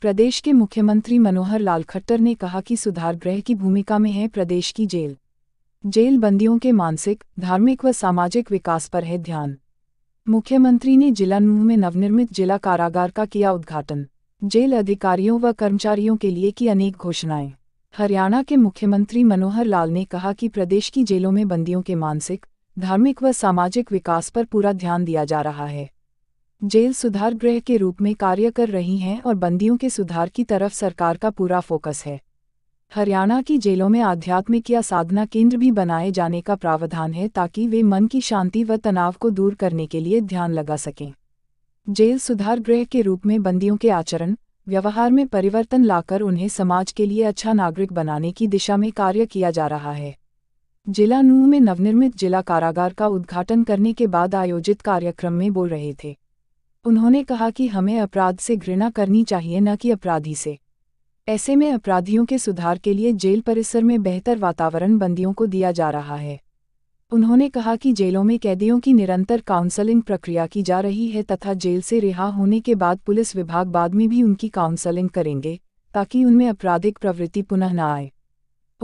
प्रदेश के मुख्यमंत्री मनोहर लाल खट्टर ने कहा कि सुधार गृह की भूमिका में है प्रदेश की जेल जेल बंदियों के मानसिक धार्मिक व सामाजिक विकास पर है ध्यान मुख्यमंत्री ने जिला नूह में नवनिर्मित जिला कारागार का किया उद्घाटन जेल अधिकारियों व कर्मचारियों के लिए की अनेक घोषणाएं हरियाणा के मुख्यमंत्री मनोहर लाल ने कहा कि प्रदेश की जेलों में बंदियों के मानसिक धार्मिक व सामाजिक विकास पर पूरा ध्यान दिया जा रहा है जेल सुधार गृह के रूप में कार्य कर रही हैं और बंदियों के सुधार की तरफ सरकार का पूरा फोकस है हरियाणा की जेलों में आध्यात्मिक या साधना केंद्र भी बनाए जाने का प्रावधान है ताकि वे मन की शांति व तनाव को दूर करने के लिए ध्यान लगा सकें जेल सुधार गृह के रूप में बंदियों के आचरण व्यवहार में परिवर्तन लाकर उन्हें समाज के लिए अच्छा नागरिक बनाने की दिशा में कार्य किया जा रहा है जिला नूह में नवनिर्मित जिला कारागार का उद्घाटन करने के बाद आयोजित कार्यक्रम में बोल रहे थे उन्होंने कहा कि हमें अपराध से घृणा करनी चाहिए न कि अपराधी से ऐसे में अपराधियों के सुधार के लिए जेल परिसर में बेहतर वातावरण बंदियों को दिया जा रहा है उन्होंने कहा कि जेलों में कैदियों की निरंतर काउंसलिंग प्रक्रिया की जा रही है तथा जेल से रिहा होने के बाद पुलिस विभाग बाद में भी उनकी काउंसलिंग करेंगे ताकि उनमें आपराधिक प्रवृत्ति पुनः न आए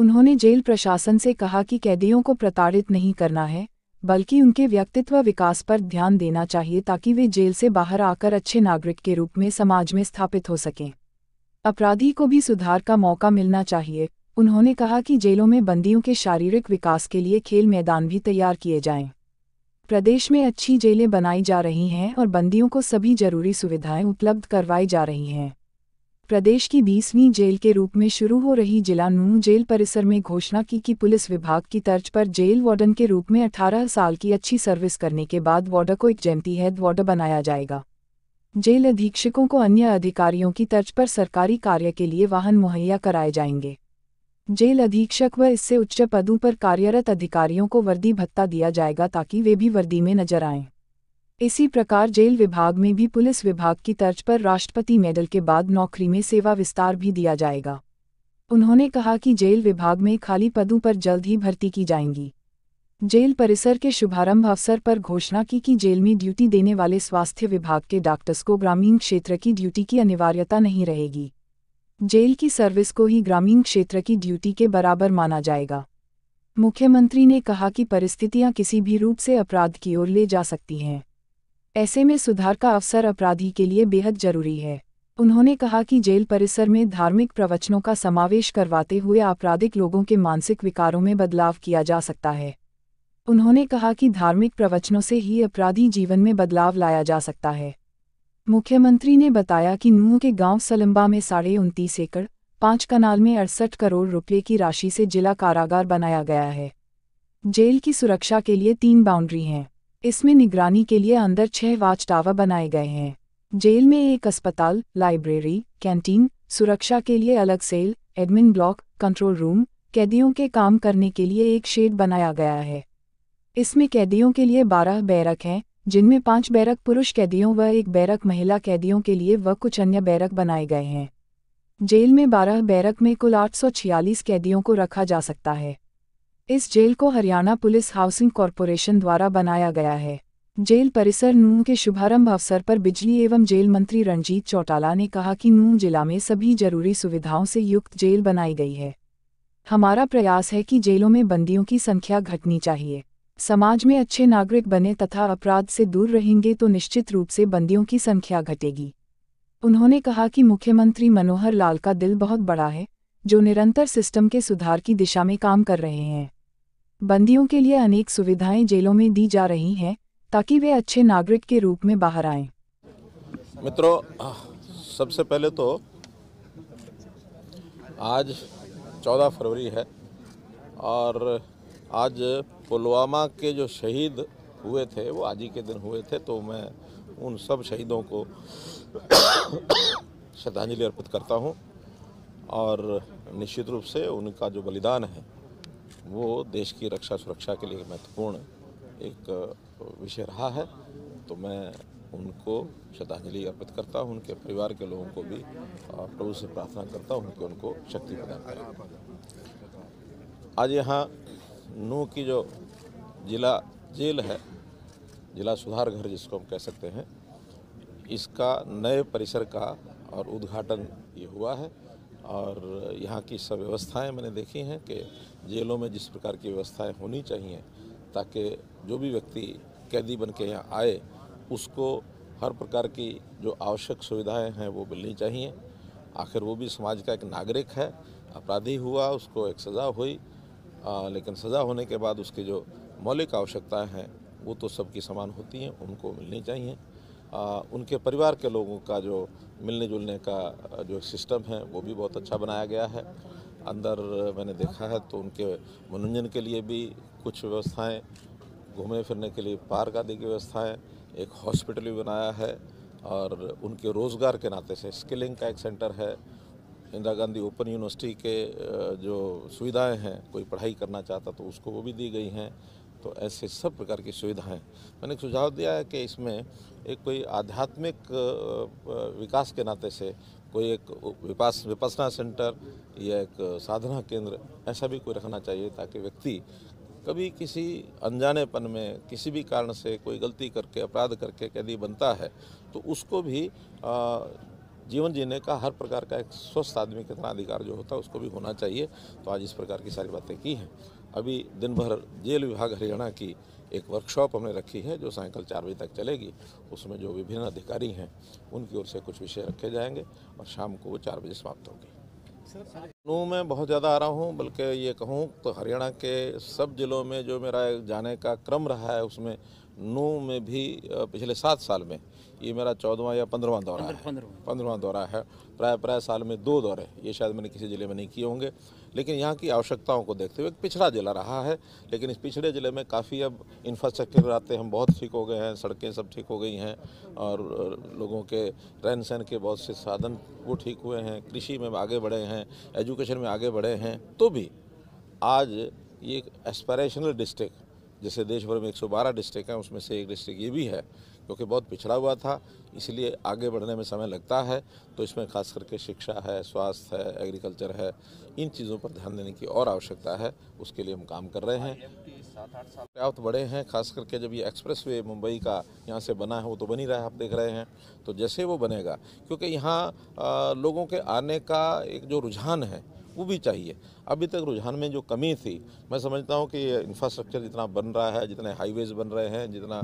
उन्होंने जेल प्रशासन से कहा कि कैदियों को प्रताड़ित नहीं करना है बल्कि उनके व्यक्तित्व विकास पर ध्यान देना चाहिए ताकि वे जेल से बाहर आकर अच्छे नागरिक के रूप में समाज में स्थापित हो सकें अपराधी को भी सुधार का मौका मिलना चाहिए उन्होंने कहा कि जेलों में बंदियों के शारीरिक विकास के लिए खेल मैदान भी तैयार किए जाएं। प्रदेश में अच्छी जेलें बनाई जा रही हैं और बंदियों को सभी जरूरी सुविधाएं उपलब्ध करवाई जा रही हैं प्रदेश की बीसवीं जेल के रूप में शुरू हो रही जिला नू जेल परिसर में घोषणा की कि पुलिस विभाग की तर्ज पर जेल वार्डन के रूप में 18 साल की अच्छी सर्विस करने के बाद वार्डर को एक जयंती हेड वार्डर बनाया जाएगा जेल अधीक्षकों को अन्य अधिकारियों की तर्ज पर सरकारी कार्य के लिए वाहन मुहैया कराए जाएंगे जेल अधीक्षक व इससे उच्च पदों पर कार्यरत अधिकारियों को वर्दी भत्ता दिया जाएगा ताकि वे भी वर्दी में नजर आएं इसी प्रकार जेल विभाग में भी पुलिस विभाग की तर्ज पर राष्ट्रपति मेडल के बाद नौकरी में सेवा विस्तार भी दिया जाएगा उन्होंने कहा कि जेल विभाग में खाली पदों पर जल्द ही भर्ती की जाएंगी जेल परिसर के शुभारंभ अवसर पर घोषणा की कि जेल में ड्यूटी देने वाले स्वास्थ्य विभाग के डॉक्टर्स को ग्रामीण क्षेत्र की ड्यूटी की अनिवार्यता नहीं रहेगी जेल की सर्विस को ही ग्रामीण क्षेत्र की ड्यूटी के बराबर माना जाएगा मुख्यमंत्री ने कहा कि परिस्थितियां किसी भी रूप से अपराध की ओर ले जा सकती हैं ऐसे में सुधार का अवसर अपराधी के लिए बेहद जरूरी है उन्होंने कहा कि जेल परिसर में धार्मिक प्रवचनों का समावेश करवाते हुए आपराधिक लोगों के मानसिक विकारों में बदलाव किया जा सकता है उन्होंने कहा कि धार्मिक प्रवचनों से ही अपराधी जीवन में बदलाव लाया जा सकता है मुख्यमंत्री ने बताया कि नूह के गांव सलम्बा में साढ़े उनतीस एकड़ पांच कनाल में अड़सठ करोड़ रुपये की राशि से जिला कारागार बनाया गया है जेल की सुरक्षा के लिए तीन बाउंड्री हैं इसमें निगरानी के लिए अंदर छह वाच टावर बनाए गए हैं जेल में एक अस्पताल लाइब्रेरी कैंटीन सुरक्षा के लिए अलग cell admin block control room कैदियों के काम करने के लिए एक शेड बनाया गया है इसमें कैदियों के लिए बारह बैरक हैं जिनमें पांच बैरक पुरुष कैदियों व एक बैरक महिला कैदियों के लिए व कुछ अन्य बैरक बनाए गए हैं जेल में बारह बैरक में कुल आठ कैदियों को रखा जा सकता है इस जेल को हरियाणा पुलिस हाउसिंग कॉरपोरेशन द्वारा बनाया गया है जेल परिसर नूह के शुभारंभ अवसर पर बिजली एवं जेल मंत्री रणजीत चौटाला ने कहा कि नूह जिला में सभी जरूरी सुविधाओं से युक्त जेल बनाई गई है हमारा प्रयास है कि जेलों में बंदियों की संख्या घटनी चाहिए समाज में अच्छे नागरिक बने तथा अपराध से दूर रहेंगे तो निश्चित रूप से बंदियों की संख्या घटेगी उन्होंने कहा कि मुख्यमंत्री मनोहर लाल का दिल बहुत बड़ा है जो निरंतर सिस्टम के सुधार की दिशा में काम कर रहे हैं बंदियों के लिए अनेक सुविधाएं जेलों में दी जा रही हैं ताकि वे अच्छे नागरिक के रूप में बाहर आएं। मित्रों सबसे पहले तो आज 14 फरवरी है और आज पुलवामा के जो शहीद हुए थे वो आज ही के दिन हुए थे तो मैं उन सब शहीदों को श्रद्धांजलि अर्पित करता हूँ और निश्चित रूप से उनका जो बलिदान है वो देश की रक्षा सुरक्षा के लिए महत्वपूर्ण एक विषय रहा है तो मैं उनको श्रद्धांजलि अर्पित करता हूँ उनके परिवार के लोगों को भी प्रभु से प्रार्थना करता हूँ कि उनको शक्ति प्रदान करें आज यहाँ नू की जो जिला जेल है जिला सुधार घर जिसको हम कह सकते हैं इसका नए परिसर का और उद्घाटन ये हुआ है और यहाँ की सब व्यवस्थाएँ मैंने देखी हैं कि जेलों में जिस प्रकार की व्यवस्थाएँ होनी चाहिए ताकि जो भी व्यक्ति कैदी बन के यहाँ आए उसको हर प्रकार की जो आवश्यक सुविधाएं हैं वो मिलनी चाहिए आखिर वो भी समाज का एक नागरिक है अपराधी हुआ उसको एक सज़ा हुई आ, लेकिन सज़ा होने के बाद उसकी जो मौलिक आवश्यकताएं हैं वो तो सबकी समान होती हैं उनको मिलनी चाहिए उनके परिवार के लोगों का जो मिलने जुलने का जो सिस्टम है वो भी बहुत अच्छा बनाया गया है अंदर मैंने देखा है तो उनके मनोरंजन के लिए भी कुछ व्यवस्थाएं घूमने फिरने के लिए पार्क आदि की व्यवस्थाएं एक हॉस्पिटल भी बनाया है और उनके रोज़गार के नाते से स्किलिंग का एक सेंटर है इंदिरा गांधी ओपन यूनिवर्सिटी के जो सुविधाएं हैं कोई पढ़ाई करना चाहता तो उसको वो भी दी गई हैं तो ऐसे सब प्रकार की सुविधाएं मैंने सुझाव दिया है कि इसमें एक कोई आध्यात्मिक विकास के नाते से कोई एक विपास विपासना सेंटर या एक साधना केंद्र ऐसा भी कोई रखना चाहिए ताकि व्यक्ति कभी किसी अनजानेपन में किसी भी कारण से कोई गलती करके अपराध करके यदि बनता है तो उसको भी आ, जीवन जीने का हर प्रकार का एक स्वस्थ आदमी कितना अधिकार जो होता है उसको भी होना चाहिए तो आज इस प्रकार की सारी बातें की हैं अभी दिन भर जेल विभाग हरियाणा की एक वर्कशॉप हमने रखी है जो सायकल चार बजे तक चलेगी उसमें जो विभिन्न अधिकारी हैं उनकी ओर से कुछ विषय रखे जाएंगे और शाम को वो चार बजे समाप्त होगी नू में बहुत ज़्यादा आ रहा हूँ बल्कि ये कहूँ तो हरियाणा के सब जिलों में जो मेरा जाने का क्रम रहा है उसमें नू में भी पिछले सात साल में ये मेरा चौदहवा या पंद्रवा दौरा है पंद्रवा दौरा है प्राय प्राय साल में दो दौरे ये शायद मैंने किसी ज़िले में नहीं किए होंगे लेकिन यहाँ की आवश्यकताओं को देखते हुए एक पिछड़ा ज़िला रहा है लेकिन इस पिछड़े ज़िले में काफ़ी अब इंफ्रास्ट्रक्चर आते हम बहुत ठीक हो गए हैं सड़कें सब ठीक हो गई हैं और लोगों के रहन सहन के बहुत से साधन वो ठीक हुए हैं कृषि में आगे बढ़े हैं एजुकेशन में आगे बढ़े हैं तो भी आज ये एस्परेशनल डिस्ट्रिक्ट जैसे देश भर में 112 डिस्ट्रिक्ट हैं उसमें से एक डिस्ट्रिक्ट ये भी है क्योंकि बहुत पिछड़ा हुआ था इसलिए आगे बढ़ने में समय लगता है तो इसमें खास करके शिक्षा है स्वास्थ्य है एग्रीकल्चर है इन चीज़ों पर ध्यान देने की और आवश्यकता है उसके लिए हम काम कर रहे हैं पर्याप्त बड़े हैं खास करके जब ये एक्सप्रेस वे मुंबई का यहाँ से बना है वो तो बनी रहा है आप देख रहे हैं तो जैसे वो बनेगा क्योंकि यहाँ लोगों के आने का एक जो रुझान है वो भी चाहिए अभी तक रुझान में जो कमी थी मैं समझता हूँ कि ये इंफ्रास्ट्रक्चर जितना बन रहा है जितने हाईवेज़ बन रहे हैं जितना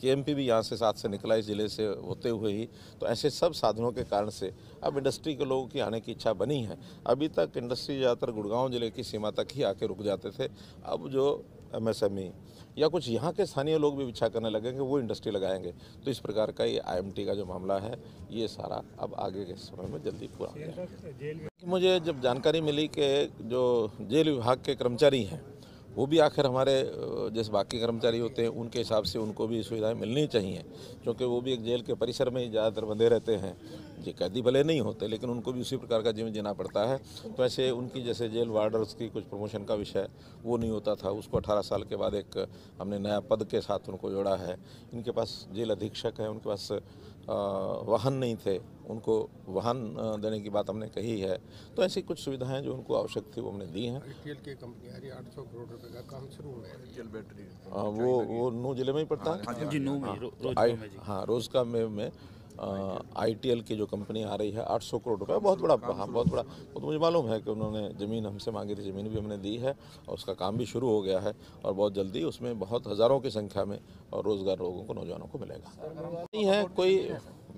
के एम भी यहाँ से साथ से निकला इस ज़िले से होते हुए ही तो ऐसे सब साधनों के कारण से अब इंडस्ट्री के लोगों की आने की इच्छा बनी है अभी तक इंडस्ट्री ज़्यादातर गुड़गांव ज़िले की सीमा तक ही आके रुक जाते थे अब जो एम e, या कुछ यहाँ के स्थानीय लोग भी इच्छा करने लगेंगे वो इंडस्ट्री लगाएंगे तो इस प्रकार का ये आईएमटी का जो मामला है ये सारा अब आगे के समय में जल्दी पूरा हो जाएगा मुझे जब जानकारी मिली कि जो जेल विभाग के कर्मचारी हैं वो भी आखिर हमारे जैसे बाकी कर्मचारी होते हैं उनके हिसाब से उनको भी सुविधाएं मिलनी चाहिए क्योंकि वो भी एक जेल के परिसर में ही ज़्यादातर बंधे रहते हैं ये कैदी भले नहीं होते लेकिन उनको भी उसी प्रकार का जीवन जीना पड़ता है तो ऐसे उनकी जैसे जेल वार्डर्स की कुछ प्रमोशन का विषय वो नहीं होता था उसको अठारह साल के बाद एक हमने नया पद के साथ उनको जोड़ा है इनके पास जेल अधीक्षक है उनके पास वाहन नहीं थे उनको वाहन देने की बात हमने कही है तो ऐसी कुछ सुविधाएं जो उनको आवश्यक थी वो हमने दी हैं वो वो नू जिले में ही पड़ता है हाँ रोज का में आई की जो कंपनी आ रही है 800 करोड़ रुपए बहुत बड़ा हाँ बहुत बड़ा वो तो मुझे मालूम है कि उन्होंने ज़मीन हमसे मांगी थी ज़मीन भी हमने दी है और उसका काम भी शुरू हो गया है और बहुत जल्दी उसमें बहुत हज़ारों की संख्या में और रोज़गार लोगों को नौजवानों को मिलेगा नहीं है कोई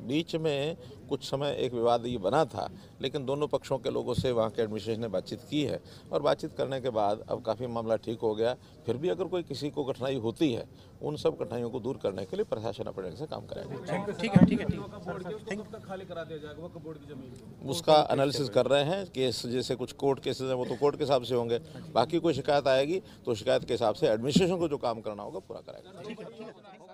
बीच में कुछ समय एक विवाद ये बना था लेकिन दोनों पक्षों के लोगों से वहाँ के एडमिनिस्ट्रेशन ने बातचीत की है और बातचीत करने के बाद अब काफ़ी मामला ठीक हो गया फिर भी अगर कोई किसी को कठिनाई होती है उन सब कठिनाइयों को दूर करने के लिए प्रशासन अपने से काम करेंगे ठीक है ठीक है ठीक उसका एनालिसिस कर रहे हैं केस जैसे कुछ कोर्ट केसेज हैं वो तो कोर्ट के हिसाब से होंगे बाकी कोई शिकायत आएगी तो शिकायत के हिसाब से एडमिनिस्ट्रेशन को जो काम करना होगा पूरा कराएगा